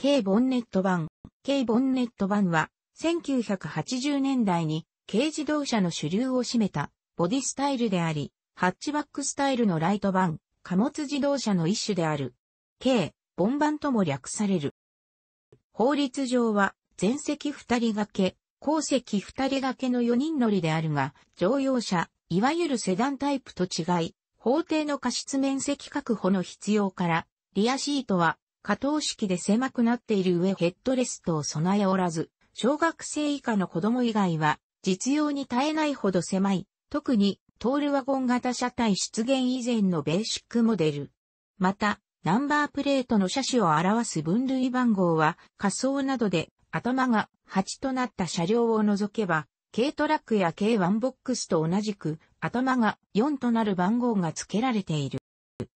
K ボンネット版。K ボンネット版は、1980年代に軽自動車の主流を占めたボディスタイルであり、ハッチバックスタイルのライト版、貨物自動車の一種である。K、ボン版とも略される。法律上は、前席二人掛け、後席二人掛けの4人乗りであるが、乗用車、いわゆるセダンタイプと違い、法定の過失面積確保の必要から、リアシートは可等式で狭くなっている上ヘッドレストを備えおらず、小学生以下の子供以外は実用に耐えないほど狭い、特にトールワゴン型車体出現以前のベーシックモデル。また、ナンバープレートの車種を表す分類番号は仮想などで頭が8となった車両を除けば、軽トラックや軽ワンボックスと同じく頭が4となる番号が付けられている。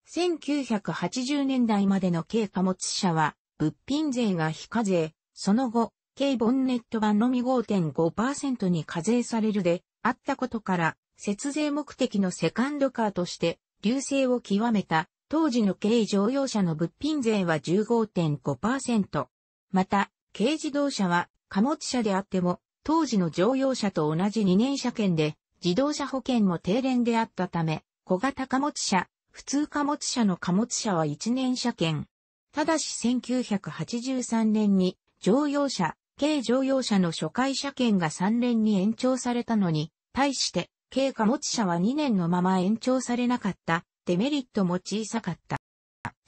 1980年代までの軽貨物車は、物品税が非課税、その後、軽ボンネット版のみ5.5%に課税されるで、あったことから、節税目的のセカンドカーとして、流星を極めた、当時の軽乗用車の物品税は15.5%。また、軽自動車は貨物車であっても、当時の乗用車と同じ二年車券で、自動車保険も停電であったため、小型貨物車、普通貨物車の貨物車は1年車券。ただし1983年に乗用車、軽乗用車の初回車券が3年に延長されたのに、対して、軽貨物車は2年のまま延長されなかった、デメリットも小さかった。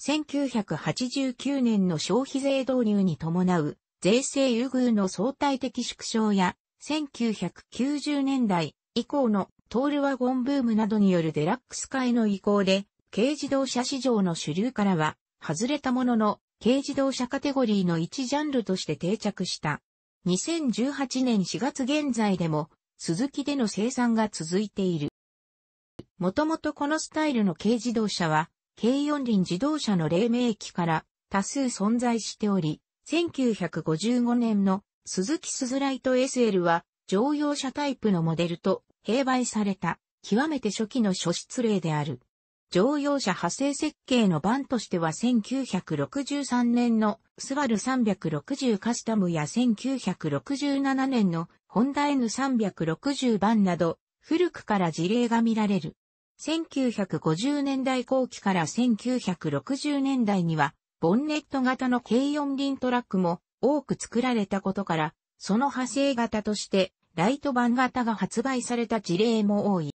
1989年の消費税導入に伴う、税制優遇の相対的縮小や、1990年代以降のトールワゴンブームなどによるデラックス化への移行で、軽自動車市場の主流からは、外れたものの、軽自動車カテゴリーの一ジャンルとして定着した。2018年4月現在でも、鈴木での生産が続いている。もともとこのスタイルの軽自動車は、軽四輪自動車の黎明期から多数存在しており、1955年の鈴木スズライト SL は乗用車タイプのモデルと併売された、極めて初期の初出例である。乗用車派生設計の版としては1963年のスバル360カスタムや1967年のホンダ N360 版など古くから事例が見られる。1950年代後期から1960年代にはボンネット型の軽四輪トラックも多く作られたことから、その派生型としてライト版型が発売された事例も多い。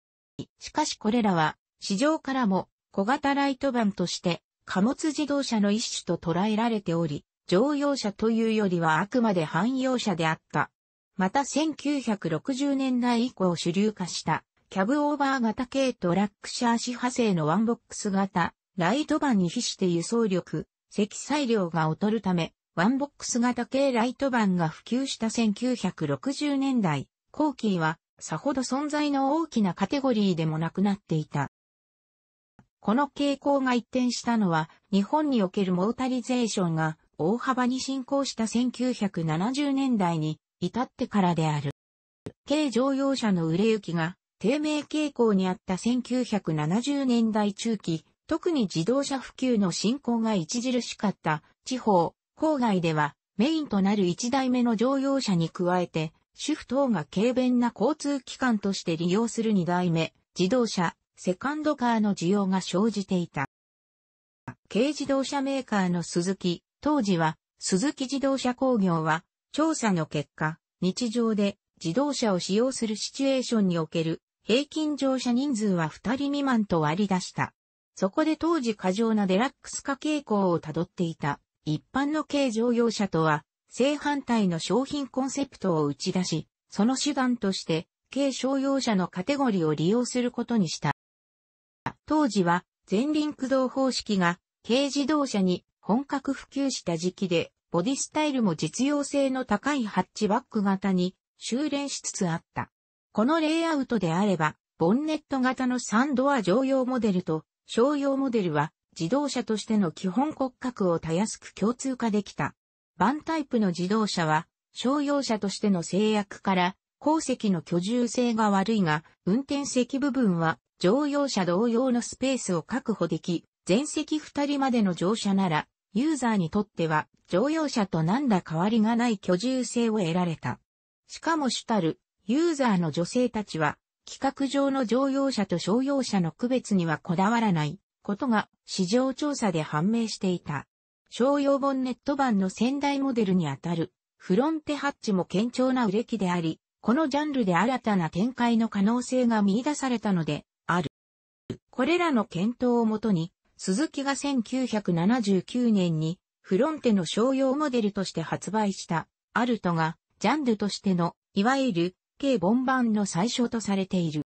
しかしこれらは市場からも小型ライトバンとして貨物自動車の一種と捉えられており、乗用車というよりはあくまで汎用車であった。また1960年代以降主流化したキャブオーバー型系トラック車足派生のワンボックス型、ライトバンに比して輸送力、積載量が劣るため、ワンボックス型系ライトバンが普及した1960年代後期は、さほど存在の大きなカテゴリーでもなくなっていた。この傾向が一転したのは、日本におけるモータリゼーションが大幅に進行した1970年代に至ってからである。軽乗用車の売れ行きが低迷傾向にあった1970年代中期、特に自動車普及の進行が著しかった地方、郊外ではメインとなる1台目の乗用車に加えて、主婦等が軽便な交通機関として利用する2台目、自動車、セカンドカーの需要が生じていた。軽自動車メーカーの鈴木、当時は、鈴木自動車工業は、調査の結果、日常で自動車を使用するシチュエーションにおける平均乗車人数は2人未満と割り出した。そこで当時過剰なデラックス化傾向をたどっていた一般の軽乗用車とは正反対の商品コンセプトを打ち出し、その手段として軽商用車のカテゴリーを利用することにした。当時は前輪駆動方式が軽自動車に本格普及した時期で、ボディスタイルも実用性の高いハッチバック型に修練しつつあった。このレイアウトであれば、ボンネット型の3ドア乗用モデルと商用モデルは自動車としての基本骨格をたやすく共通化できた。バンタイプの自動車は商用車としての制約から後席の居住性が悪いが運転席部分は乗用車同様のスペースを確保でき、全席2人までの乗車なら、ユーザーにとっては乗用車と何ら変わりがない居住性を得られた。しかも主たる、ユーザーの女性たちは、規格上の乗用車と商用車の区別にはこだわらないことが市場調査で判明していた。商用ボンネット版の先代モデルにあたるフロンテハッチも堅調な売れ気であり、このジャンルで新たな展開の可能性が見出されたので、これらの検討をもとに、鈴木が1979年にフロンテの商用モデルとして発売したアルトがジャンルとしてのいわゆる軽ボンバンの最初とされている。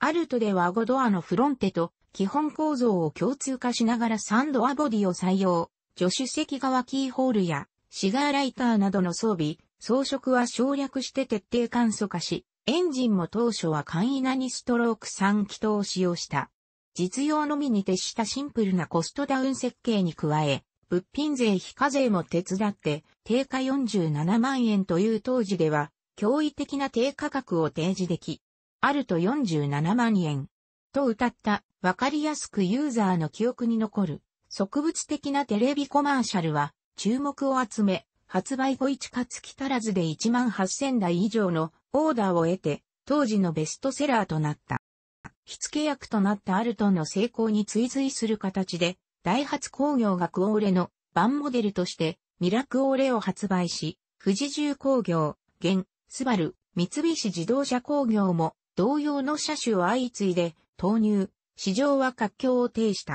アルトでは5ドアのフロンテと基本構造を共通化しながら3ドアボディを採用、助手席側キーホールやシガーライターなどの装備、装飾は省略して徹底簡素化し、エンジンも当初は簡易な2ストローク3気筒を使用した。実用のみに徹したシンプルなコストダウン設計に加え、物品税非課税も手伝って、定価47万円という当時では、驚異的な低価格を提示でき、あると47万円。と歌った、わかりやすくユーザーの記憶に残る、植物的なテレビコマーシャルは、注目を集め、発売後1か月足らずで1万8000台以上のオーダーを得て、当時のベストセラーとなった。火付け役となったアルトンの成功に追随する形で、ダイハツ工業がクオーレの版モデルとして、ミラクオーレを発売し、富士重工業、現、スバル、三菱自動車工業も同様の車種を相次いで投入、市場は活況を呈した。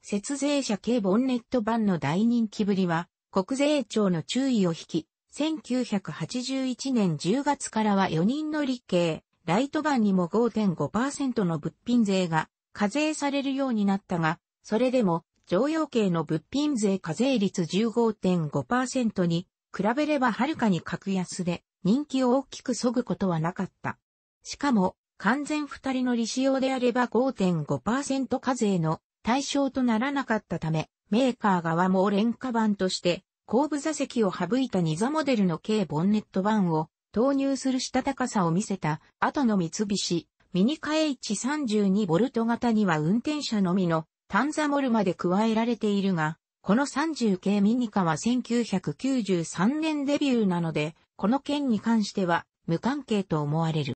節税者系ボンネット版の大人気ぶりは、国税庁の注意を引き、1981年10月からは4人乗り系、ライトバンにも5.5%の物品税が課税されるようになったが、それでも乗用系の物品税課税率15.5%に比べればはるかに格安で人気を大きく削ぐことはなかった。しかも完全二人乗り仕様であれば5.5%課税の対象とならなかったため、メーカー側も廉価版として後部座席を省いたニザモデルの軽ボンネット版を投入するした高さを見せた後の三菱、ミニカ h 3 2ト型には運転者のみのタンザモルまで加えられているが、この30系ミニカは1993年デビューなので、この件に関しては無関係と思われる。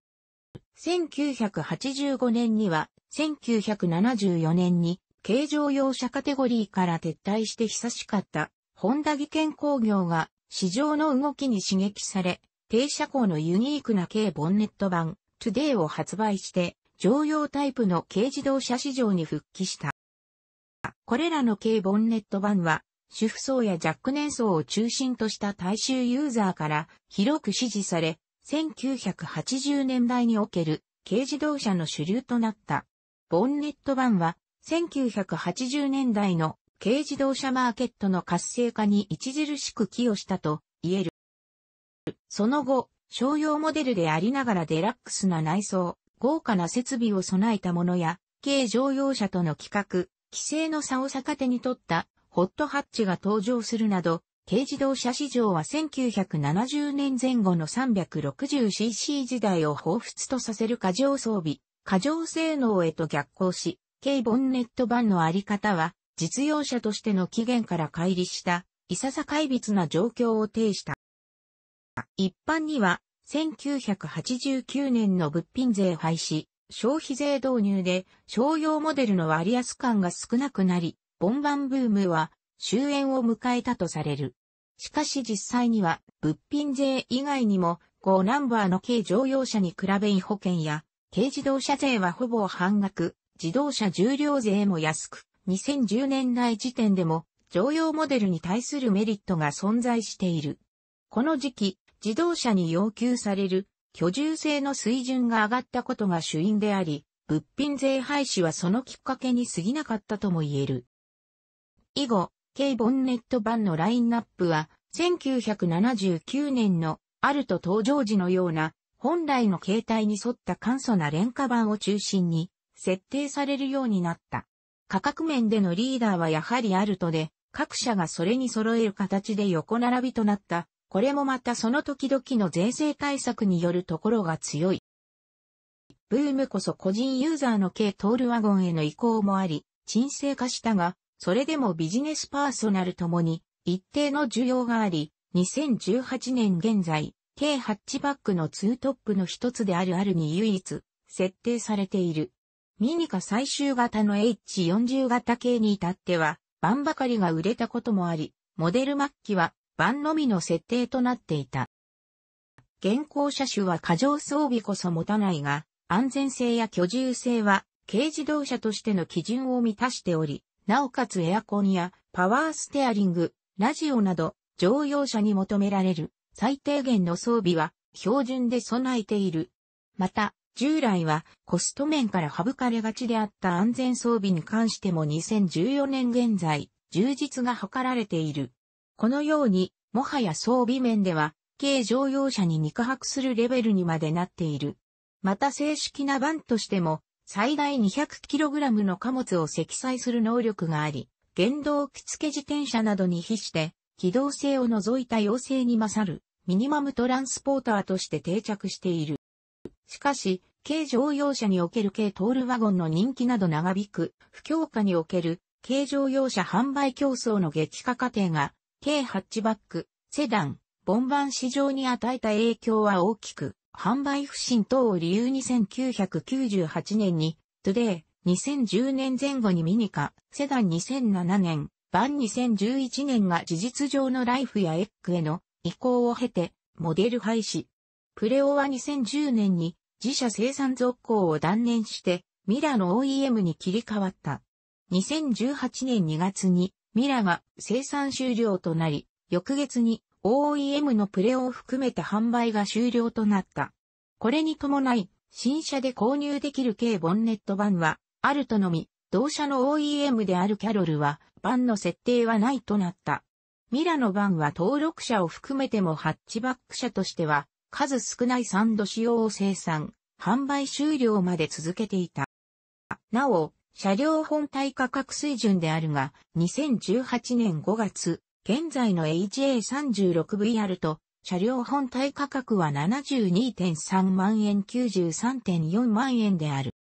1985年には、1974年に軽乗用車カテゴリーから撤退して久しかった本田技研工業が市場の動きに刺激され、停車口のユニークな軽ボンネット版、today を発売して、乗用タイプの軽自動車市場に復帰した。これらの軽ボンネット版は、主婦層や若年層を中心とした大衆ユーザーから広く支持され、1980年代における軽自動車の主流となった。ボンネット版は、1980年代の軽自動車マーケットの活性化に著しく寄与したと言える。その後、商用モデルでありながらデラックスな内装、豪華な設備を備えたものや、軽乗用車との規格、規制の差を逆手に取ったホットハッチが登場するなど、軽自動車市場は1970年前後の 360cc 時代を彷彿とさせる過剰装備、過剰性能へと逆行し、軽ボンネット版のあり方は実用者としての起源から乖離した、いささ怪つな状況を呈した。一般には、1989年の物品税廃止、消費税導入で商用モデルの割安感が少なくなり、ボンバンブームは終焉を迎えたとされる。しかし実際には物品税以外にも5ナンバーの軽乗用車に比べ違保険や軽自動車税はほぼ半額、自動車重量税も安く、2010年代時点でも常用モデルに対するメリットが存在している。この時期、自動車に要求される居住性の水準が上がったことが主因であり、物品税廃止はそのきっかけに過ぎなかったとも言える。以後、K ボンネット版のラインナップは、1979年のアルト登場時のような本来の形態に沿った簡素な廉価版を中心に設定されるようになった。価格面でのリーダーはやはりアルトで、各社がそれに揃える形で横並びとなった。これもまたその時々の税制対策によるところが強い。ブームこそ個人ユーザーの軽トールワゴンへの移行もあり、沈静化したが、それでもビジネスパーソナルともに一定の需要があり、2018年現在、軽ハッチバックのツートップの一つであるあるに唯一設定されている。ミニカ最終型の H40 型系に至っては、版ばかりが売れたこともあり、モデル末期は版のみの設定となっていた。現行車種は過剰装備こそ持たないが、安全性や居住性は軽自動車としての基準を満たしており、なおかつエアコンやパワーステアリング、ラジオなど乗用車に求められる最低限の装備は標準で備えている。また、従来はコスト面から省かれがちであった安全装備に関しても2014年現在、充実が図られている。このように、もはや装備面では、軽乗用車に肉薄するレベルにまでなっている。また正式な版としても、最大 200kg の貨物を積載する能力があり、原動機付自転車などに比して、機動性を除いた要請に勝る、ミニマムトランスポーターとして定着している。しかし、軽乗用車における軽トールワゴンの人気など長引く、不況下における、軽乗用車販売競争の激化過程が、軽ハッチバック、セダン、ボンバン市場に与えた影響は大きく、販売不振等を理由に1998年に、トゥデイ、2010年前後にミニカ、セダン2007年、バン2011年が事実上のライフやエッグへの移行を経て、モデル廃止、プレオは2010年に自社生産続行を断念してミラの OEM に切り替わった。2018年2月にミラが生産終了となり、翌月に OEM のプレオを含めた販売が終了となった。これに伴い、新車で購入できる軽ボンネット版は、あるとのみ、同社の OEM であるキャロルは、版の設定はないとなった。ミラの版は登録者を含めてもハッチバック車としては、数少ないサンド仕様を生産、販売終了まで続けていた。なお、車両本体価格水準であるが、2018年5月、現在の HA36VR と、車両本体価格は72.3万円93.4万円である。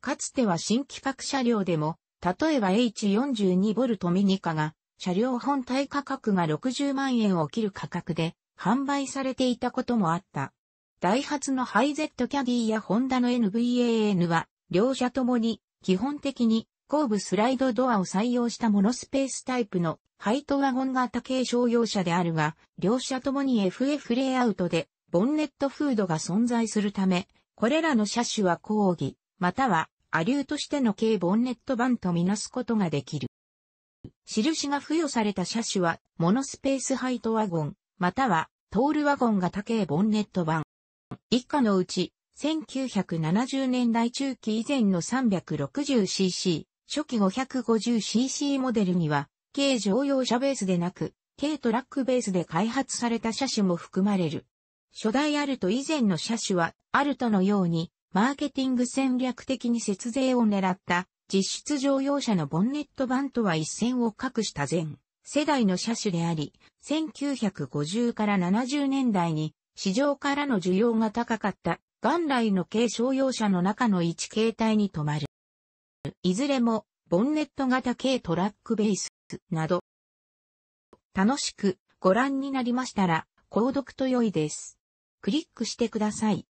かつては新規格車両でも、例えば H42 ボルトミニカが、車両本体価格が60万円を切る価格で販売されていたこともあった。ダイハツのハイゼットキャディやホンダの NVAN は、両社ともに、基本的に、後部スライドドアを採用したモノスペースタイプの、ハイトワゴン型軽商用車であるが、両社ともに FF レイアウトで、ボンネットフードが存在するため、これらの車種は抗議、または、アリューとしての軽ボンネット版とみなすことができる。印が付与された車種は、モノスペースハイトワゴン、または、トールワゴン型系ボンネット版。以下のうち、1970年代中期以前の 360cc、初期 550cc モデルには、軽乗用車ベースでなく、軽トラックベースで開発された車種も含まれる。初代アルト以前の車種は、アルトのように、マーケティング戦略的に節税を狙った、実質乗用車のボンネット版とは一線を画した前世代の車種であり、1950から70年代に市場からの需要が高かった元来の軽商用車の中の1形態に止まる。いずれもボンネット型軽トラックベースなど、楽しくご覧になりましたら、購読と良いです。クリックしてください。